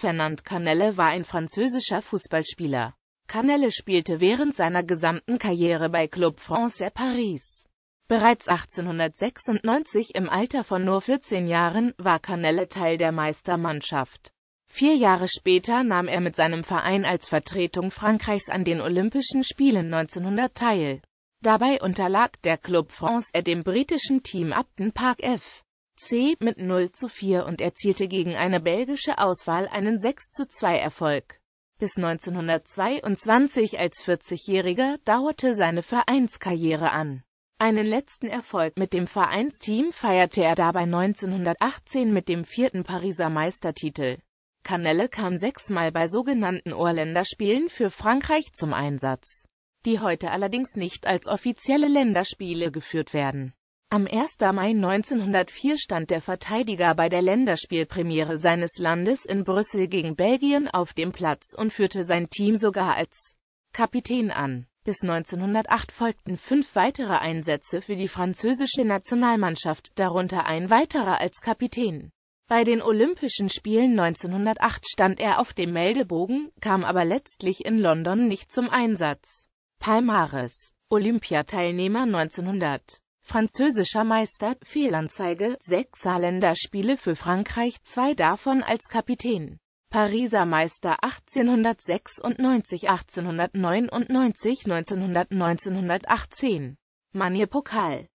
Fernand Canelle war ein französischer Fußballspieler. Canelle spielte während seiner gesamten Karriere bei Club Français Paris. Bereits 1896 im Alter von nur 14 Jahren war Canelle Teil der Meistermannschaft. Vier Jahre später nahm er mit seinem Verein als Vertretung Frankreichs an den Olympischen Spielen 1900 teil. Dabei unterlag der Club France dem britischen Team Upton Park F. C mit 0 zu 4 und erzielte gegen eine belgische Auswahl einen 6 zu 2 Erfolg. Bis 1922 als 40-Jähriger dauerte seine Vereinskarriere an. Einen letzten Erfolg mit dem Vereinsteam feierte er dabei 1918 mit dem vierten Pariser Meistertitel. Canelle kam sechsmal bei sogenannten Ohrländerspielen für Frankreich zum Einsatz, die heute allerdings nicht als offizielle Länderspiele geführt werden. Am 1. Mai 1904 stand der Verteidiger bei der Länderspielpremiere seines Landes in Brüssel gegen Belgien auf dem Platz und führte sein Team sogar als Kapitän an. Bis 1908 folgten fünf weitere Einsätze für die französische Nationalmannschaft, darunter ein weiterer als Kapitän. Bei den Olympischen Spielen 1908 stand er auf dem Meldebogen, kam aber letztlich in London nicht zum Einsatz. Palmares Olympiateilnehmer 1900 Französischer Meister, Fehlanzeige, sechs Saarländerspiele für Frankreich, zwei davon als Kapitän. Pariser Meister 1896, 1899, 1900, 1918. Manier Pokal